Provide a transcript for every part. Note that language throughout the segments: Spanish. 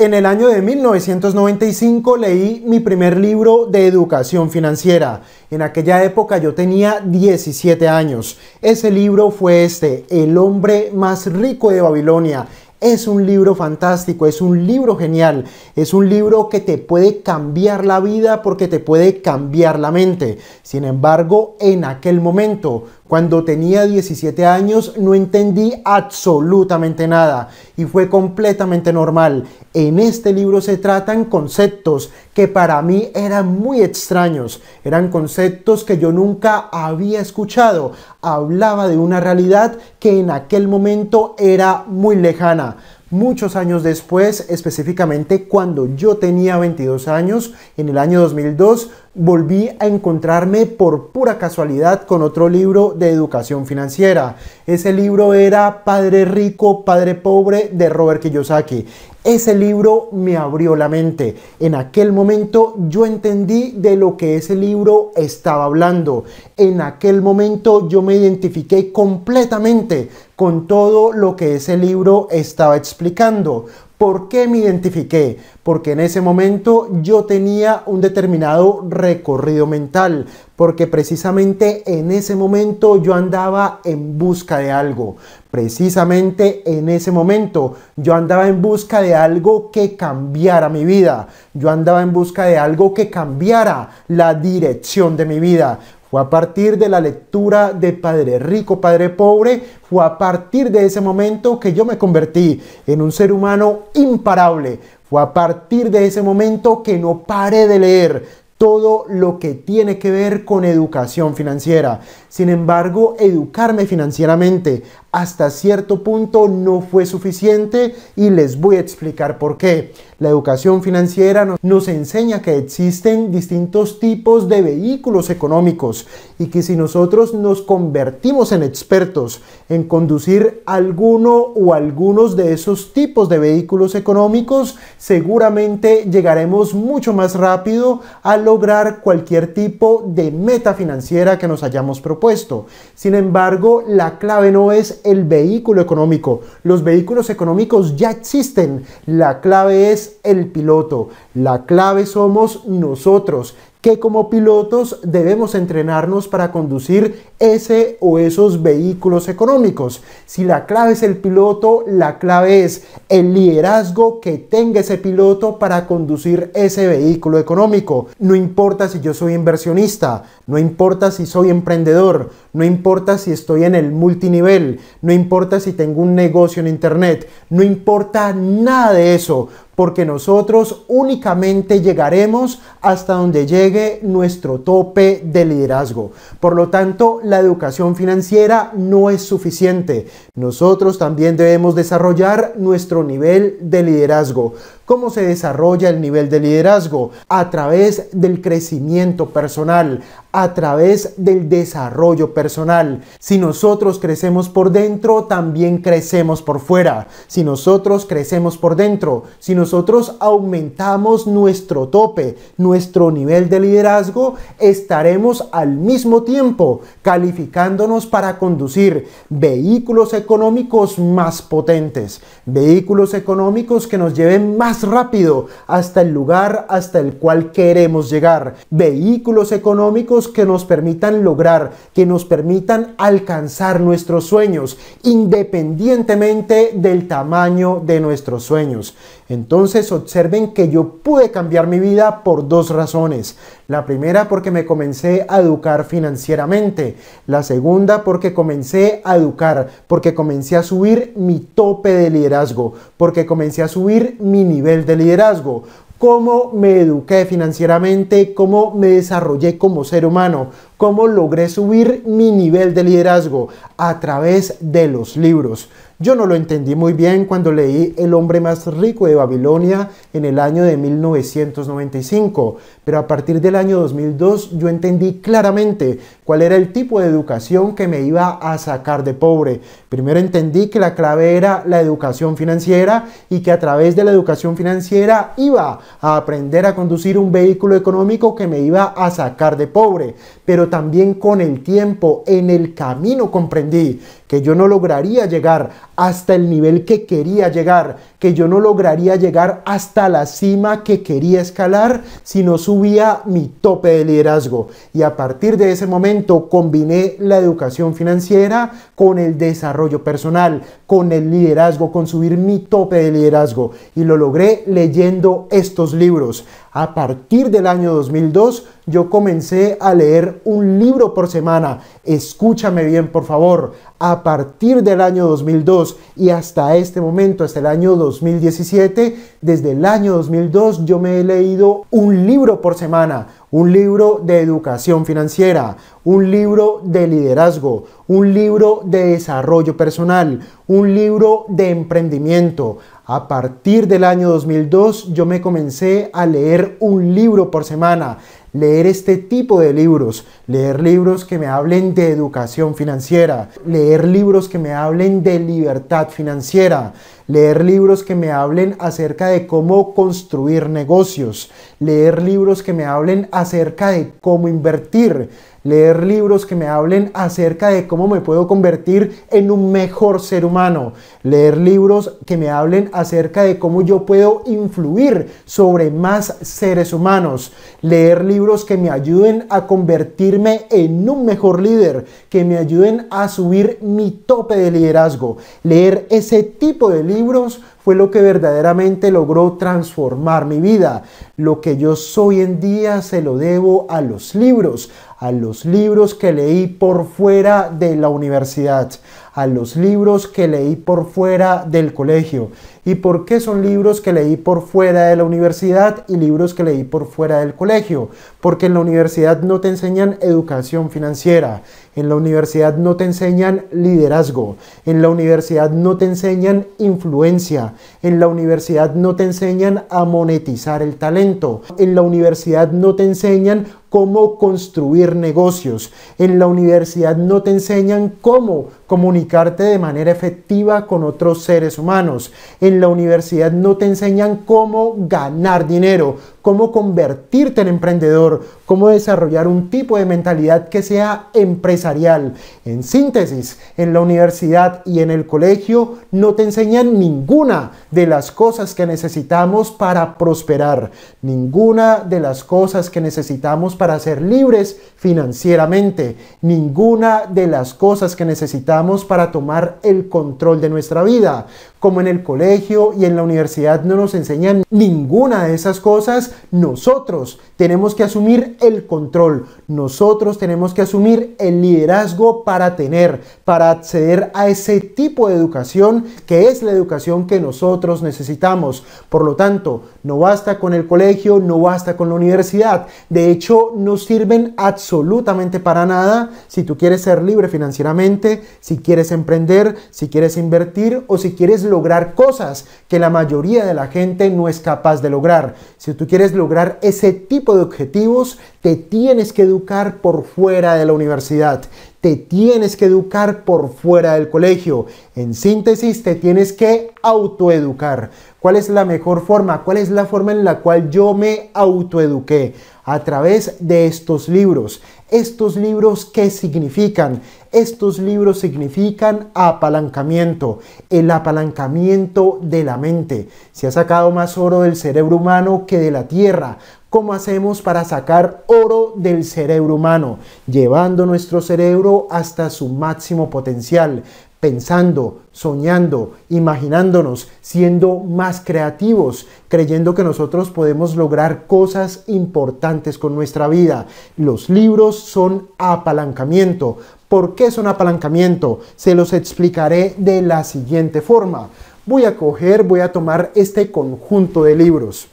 En el año de 1995 leí mi primer libro de educación financiera. En aquella época yo tenía 17 años. Ese libro fue este, El hombre más rico de Babilonia. Es un libro fantástico, es un libro genial, es un libro que te puede cambiar la vida porque te puede cambiar la mente. Sin embargo, en aquel momento, cuando tenía 17 años, no entendí absolutamente nada y fue completamente normal. En este libro se tratan conceptos que para mí eran muy extraños, eran conceptos que yo nunca había escuchado. Hablaba de una realidad que en aquel momento era muy lejana. Muchos años después, específicamente cuando yo tenía 22 años, en el año 2002, volví a encontrarme por pura casualidad con otro libro de educación financiera. Ese libro era Padre Rico, Padre Pobre de Robert Kiyosaki. Ese libro me abrió la mente. En aquel momento yo entendí de lo que ese libro estaba hablando. En aquel momento yo me identifiqué completamente con todo lo que ese libro estaba explicando. ¿Por qué me identifiqué? Porque en ese momento yo tenía un determinado recorrido mental, porque precisamente en ese momento yo andaba en busca de algo, precisamente en ese momento yo andaba en busca de algo que cambiara mi vida, yo andaba en busca de algo que cambiara la dirección de mi vida, fue a partir de la lectura de Padre Rico, Padre Pobre, fue a partir de ese momento que yo me convertí en un ser humano imparable. Fue a partir de ese momento que no paré de leer todo lo que tiene que ver con educación financiera. Sin embargo, educarme financieramente, hasta cierto punto no fue suficiente y les voy a explicar por qué. La educación financiera nos enseña que existen distintos tipos de vehículos económicos y que si nosotros nos convertimos en expertos en conducir alguno o algunos de esos tipos de vehículos económicos, seguramente llegaremos mucho más rápido a lograr cualquier tipo de meta financiera que nos hayamos propuesto. Sin embargo, la clave no es el vehículo económico. Los vehículos económicos ya existen. La clave es el piloto. La clave somos nosotros que como pilotos debemos entrenarnos para conducir ese o esos vehículos económicos. Si la clave es el piloto, la clave es el liderazgo que tenga ese piloto para conducir ese vehículo económico. No importa si yo soy inversionista, no importa si soy emprendedor, no importa si estoy en el multinivel, no importa si tengo un negocio en internet, no importa nada de eso porque nosotros únicamente llegaremos hasta donde llegue nuestro tope de liderazgo. Por lo tanto, la educación financiera no es suficiente. Nosotros también debemos desarrollar nuestro nivel de liderazgo cómo se desarrolla el nivel de liderazgo a través del crecimiento personal, a través del desarrollo personal. Si nosotros crecemos por dentro, también crecemos por fuera. Si nosotros crecemos por dentro, si nosotros aumentamos nuestro tope, nuestro nivel de liderazgo, estaremos al mismo tiempo calificándonos para conducir vehículos económicos más potentes, vehículos económicos que nos lleven más rápido hasta el lugar hasta el cual queremos llegar. Vehículos económicos que nos permitan lograr, que nos permitan alcanzar nuestros sueños, independientemente del tamaño de nuestros sueños. Entonces observen que yo pude cambiar mi vida por dos razones. La primera porque me comencé a educar financieramente. La segunda porque comencé a educar, porque comencé a subir mi tope de liderazgo, porque comencé a subir mi nivel de liderazgo, cómo me eduqué financieramente, cómo me desarrollé como ser humano, ¿Cómo logré subir mi nivel de liderazgo? A través de los libros. Yo no lo entendí muy bien cuando leí El hombre más rico de Babilonia en el año de 1995, pero a partir del año 2002 yo entendí claramente cuál era el tipo de educación que me iba a sacar de pobre. Primero entendí que la clave era la educación financiera y que a través de la educación financiera iba a aprender a conducir un vehículo económico que me iba a sacar de pobre, pero también con el tiempo en el camino comprendí que yo no lograría llegar hasta el nivel que quería llegar, que yo no lograría llegar hasta la cima que quería escalar si no subía mi tope de liderazgo. Y a partir de ese momento combiné la educación financiera con el desarrollo personal, con el liderazgo, con subir mi tope de liderazgo. Y lo logré leyendo estos libros. A partir del año 2002 yo comencé a leer un libro por semana. Escúchame bien, por favor a partir del año 2002 y hasta este momento, hasta el año 2017, desde el año 2002 yo me he leído un libro por semana, un libro de educación financiera, un libro de liderazgo, un libro de desarrollo personal, un libro de emprendimiento. A partir del año 2002 yo me comencé a leer un libro por semana, leer este tipo de libros, leer libros que me hablen de educación financiera, leer libros que me hablen de libertad financiera, leer libros que me hablen acerca de cómo construir negocios, leer libros que me hablen acerca de cómo invertir, leer libros que me hablen acerca de cómo me puedo convertir en un mejor ser humano, leer libros que me hablen acerca de cómo yo puedo influir sobre más seres humanos, leer libros que me ayuden a convertirme en un mejor líder, que me ayuden a subir mi tope de liderazgo, leer ese tipo de libros fue lo que verdaderamente logró transformar mi vida. Lo que yo soy en día se lo debo a los libros, a los libros que leí por fuera de la universidad, a los libros que leí por fuera del colegio. ¿Y por qué son libros que leí por fuera de la universidad y libros que leí por fuera del colegio? Porque en la universidad no te enseñan educación financiera, en la universidad no te enseñan liderazgo, en la universidad no te enseñan influencia, en la universidad no te enseñan a monetizar el talento, en la universidad no te enseñan cómo construir negocios. En la universidad no te enseñan cómo comunicarte de manera efectiva con otros seres humanos. En la universidad no te enseñan cómo ganar dinero, cómo convertirte en emprendedor, cómo desarrollar un tipo de mentalidad que sea empresarial. En síntesis, en la universidad y en el colegio no te enseñan ninguna de las cosas que necesitamos para prosperar, ninguna de las cosas que necesitamos para ser libres financieramente, ninguna de las cosas que necesitamos para tomar el control de nuestra vida como en el colegio y en la universidad no nos enseñan ninguna de esas cosas, nosotros tenemos que asumir el control, nosotros tenemos que asumir el liderazgo para tener, para acceder a ese tipo de educación que es la educación que nosotros necesitamos. Por lo tanto, no basta con el colegio, no basta con la universidad. De hecho, no sirven absolutamente para nada si tú quieres ser libre financieramente, si quieres emprender, si quieres invertir o si quieres lograr cosas que la mayoría de la gente no es capaz de lograr. Si tú quieres lograr ese tipo de objetivos, te tienes que educar por fuera de la universidad te tienes que educar por fuera del colegio. En síntesis, te tienes que autoeducar. ¿Cuál es la mejor forma? ¿Cuál es la forma en la cual yo me autoeduqué? A través de estos libros. ¿Estos libros qué significan? Estos libros significan apalancamiento, el apalancamiento de la mente. Se ha sacado más oro del cerebro humano que de la tierra. ¿Cómo hacemos para sacar oro del cerebro humano? Llevando nuestro cerebro hasta su máximo potencial, pensando, soñando, imaginándonos, siendo más creativos, creyendo que nosotros podemos lograr cosas importantes con nuestra vida. Los libros son apalancamiento. ¿Por qué son apalancamiento? Se los explicaré de la siguiente forma. Voy a coger, voy a tomar este conjunto de libros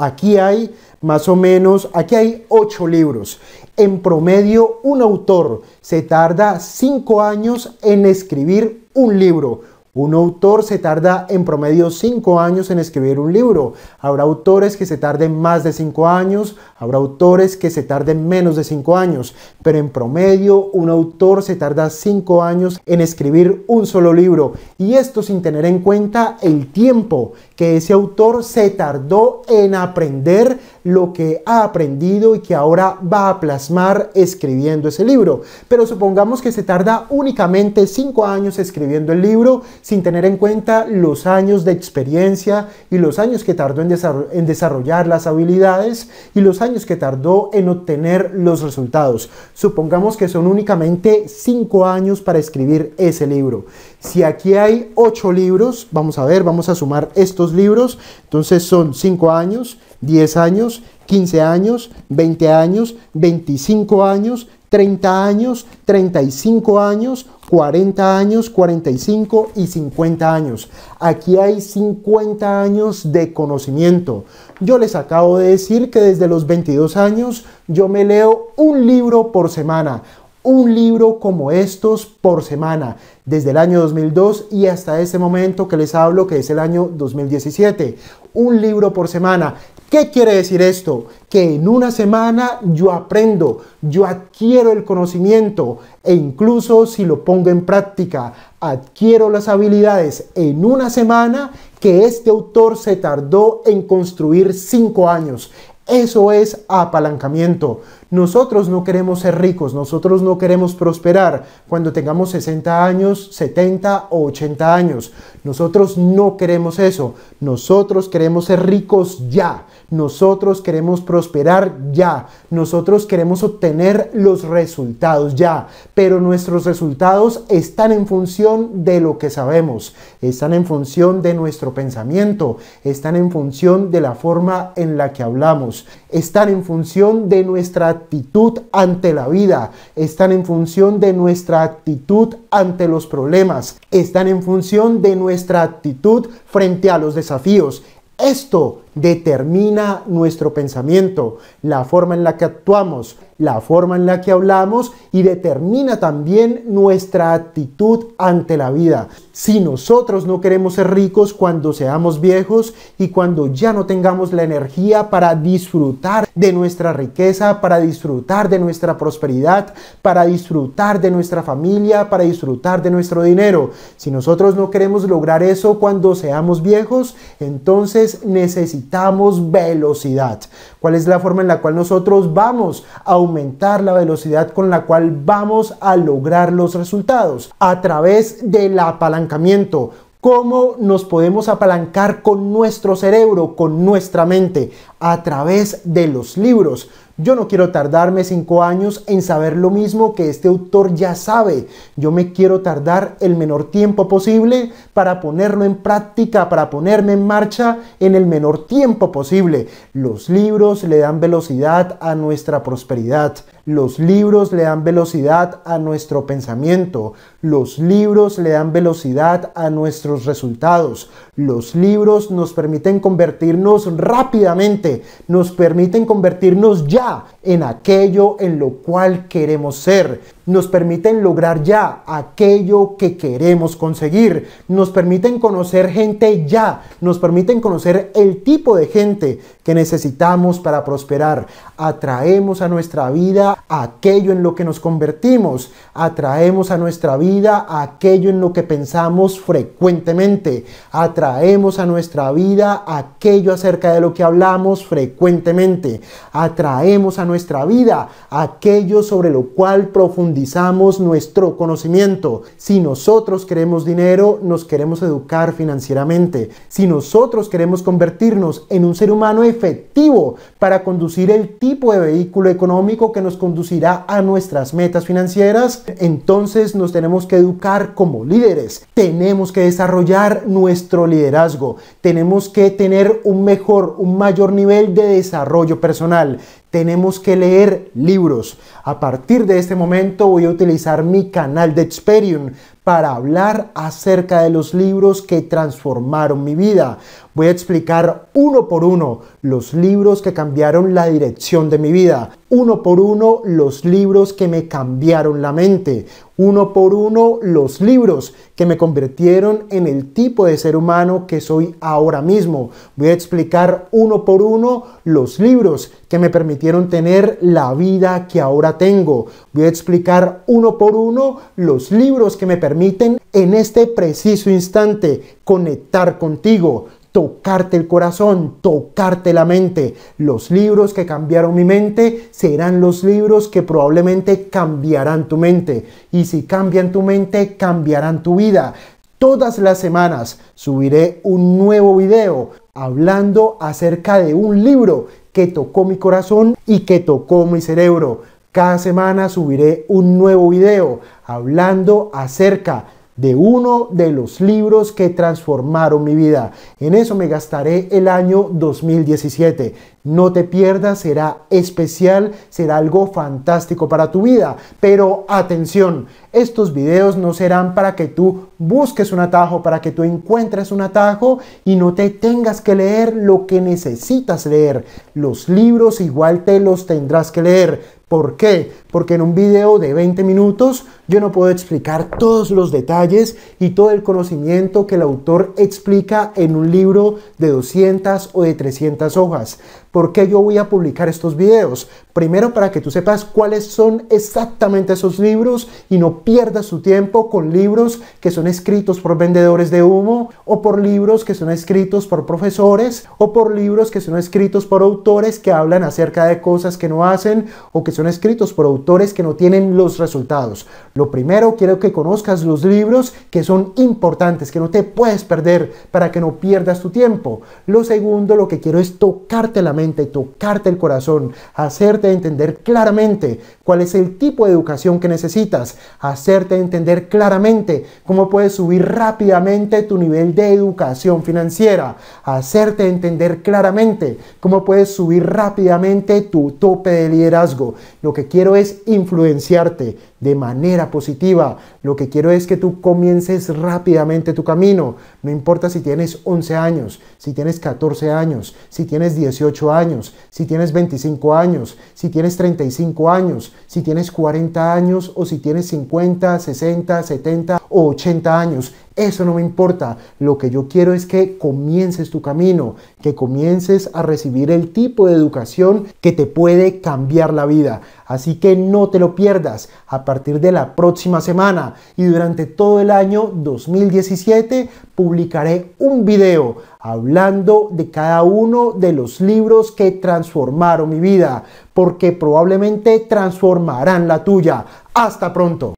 Aquí hay más o menos, aquí hay ocho libros. En promedio, un autor se tarda cinco años en escribir un libro un autor se tarda en promedio 5 años en escribir un libro. Habrá autores que se tarden más de 5 años, habrá autores que se tarden menos de 5 años, pero en promedio un autor se tarda 5 años en escribir un solo libro. Y esto sin tener en cuenta el tiempo que ese autor se tardó en aprender lo que ha aprendido y que ahora va a plasmar escribiendo ese libro. Pero supongamos que se tarda únicamente 5 años escribiendo el libro sin tener en cuenta los años de experiencia y los años que tardó en, desarrollar las habilidades y los años que tardó en obtener los resultados. Supongamos que son únicamente 5 años para escribir ese libro. Si aquí hay 8 libros, vamos a ver, vamos a sumar estos libros, entonces son 5 años, 10 años, 15 años, 20 años, 25 años, 30 años, 35 años 40 años, 45 y 50 años. Aquí hay 50 años de conocimiento. Yo les acabo de decir que desde los 22 años yo me leo un libro por semana. Un libro como estos por semana, desde el año 2002 y hasta este momento que les hablo, que es el año 2017. Un libro por semana. ¿Qué quiere decir esto? Que en una semana yo aprendo, yo adquiero el conocimiento e incluso si lo pongo en práctica, adquiero las habilidades en una semana que este autor se tardó en construir cinco años. Eso es apalancamiento. Nosotros no queremos ser ricos, nosotros no queremos prosperar cuando tengamos 60 años, 70 o 80 años. Nosotros no queremos eso. Nosotros queremos ser ricos ya. Nosotros queremos prosperar ya. Nosotros queremos obtener los resultados ya. Pero nuestros resultados están en función de lo que sabemos. Están en función de nuestro pensamiento. Están en función de la forma en la que hablamos. Están en función de nuestra actitud ante la vida, están en función de nuestra actitud ante los problemas, están en función de nuestra actitud frente a los desafíos. Esto determina nuestro pensamiento, la forma en la que actuamos, la forma en la que hablamos y determina también nuestra actitud ante la vida. Si nosotros no queremos ser ricos cuando seamos viejos y cuando ya no tengamos la energía para disfrutar de nuestra riqueza, para disfrutar de nuestra prosperidad, para disfrutar de nuestra familia, para disfrutar de nuestro dinero, si nosotros no queremos lograr eso cuando seamos viejos, entonces necesitamos velocidad. ¿Cuál es la forma en la cual nosotros vamos a aumentar la velocidad con la cual vamos a lograr los resultados a través del apalancamiento. ¿Cómo nos podemos apalancar con nuestro cerebro, con nuestra mente? A través de los libros. Yo no quiero tardarme cinco años en saber lo mismo que este autor ya sabe. Yo me quiero tardar el menor tiempo posible para ponerlo en práctica, para ponerme en marcha en el menor tiempo posible. Los libros le dan velocidad a nuestra prosperidad. Los libros le dan velocidad a nuestro pensamiento. Los libros le dan velocidad a nuestros resultados. Los libros nos permiten convertirnos rápidamente, nos permiten convertirnos ya en aquello en lo cual queremos ser. Nos permiten lograr ya aquello que queremos conseguir. Nos permiten conocer gente ya. Nos permiten conocer el tipo de gente necesitamos para prosperar. Atraemos a nuestra vida aquello en lo que nos convertimos. Atraemos a nuestra vida aquello en lo que pensamos frecuentemente. Atraemos a nuestra vida aquello acerca de lo que hablamos frecuentemente. Atraemos a nuestra vida aquello sobre lo cual profundizamos nuestro conocimiento. Si nosotros queremos dinero, nos queremos educar financieramente. Si nosotros queremos convertirnos en un ser humano efectivo para conducir el tipo de vehículo económico que nos conducirá a nuestras metas financieras, entonces nos tenemos que educar como líderes, tenemos que desarrollar nuestro liderazgo, tenemos que tener un mejor, un mayor nivel de desarrollo personal, tenemos que leer libros. A partir de este momento voy a utilizar mi canal de Experium para hablar acerca de los libros que transformaron mi vida. Voy a explicar uno por uno los libros que cambiaron la dirección de mi vida uno por uno los libros que me cambiaron la mente, uno por uno los libros que me convirtieron en el tipo de ser humano que soy ahora mismo. Voy a explicar uno por uno los libros que me permitieron tener la vida que ahora tengo. Voy a explicar uno por uno los libros que me permiten en este preciso instante conectar contigo tocarte el corazón, tocarte la mente. Los libros que cambiaron mi mente serán los libros que probablemente cambiarán tu mente. Y si cambian tu mente, cambiarán tu vida. Todas las semanas subiré un nuevo video hablando acerca de un libro que tocó mi corazón y que tocó mi cerebro. Cada semana subiré un nuevo video hablando acerca de uno de los libros que transformaron mi vida. En eso me gastaré el año 2017. No te pierdas, será especial, será algo fantástico para tu vida. Pero atención, estos videos no serán para que tú busques un atajo, para que tú encuentres un atajo y no te tengas que leer lo que necesitas leer. Los libros igual te los tendrás que leer. ¿Por qué? Porque en un video de 20 minutos yo no puedo explicar todos los detalles y todo el conocimiento que el autor explica en un libro de 200 o de 300 hojas ¿Por qué yo voy a publicar estos videos? Primero para que tú sepas cuáles son exactamente esos libros y no pierdas tu tiempo con libros que son escritos por vendedores de humo o por libros que son escritos por profesores o por libros que son escritos por autores que hablan acerca de cosas que no hacen o que son escritos por autores que no tienen los resultados. Lo primero quiero que conozcas los libros que son importantes, que no te puedes perder para que no pierdas tu tiempo. Lo segundo, lo que quiero es tocarte la mente, tocarte el corazón, hacerte entender claramente cuál es el tipo de educación que necesitas, hacerte entender claramente cómo puedes subir rápidamente tu nivel de educación financiera, hacerte entender claramente cómo puedes subir rápidamente tu tope de liderazgo. Lo que quiero es influenciarte de manera positiva. Lo que quiero es que tú comiences rápidamente tu camino. No importa si tienes 11 años, si tienes 14 años, si tienes 18 años, si tienes 25 años, si tienes 35 años, si tienes 40 años o si tienes 50, 60, 70 o 80 años. Eso no me importa. Lo que yo quiero es que comiences tu camino, que comiences a recibir el tipo de educación que te puede cambiar la vida. Así que no te lo pierdas. A partir de la próxima semana y durante todo el año 2017 publicaré un video hablando de cada uno de los libros que transformaron mi vida, porque probablemente transformarán la tuya. Hasta pronto.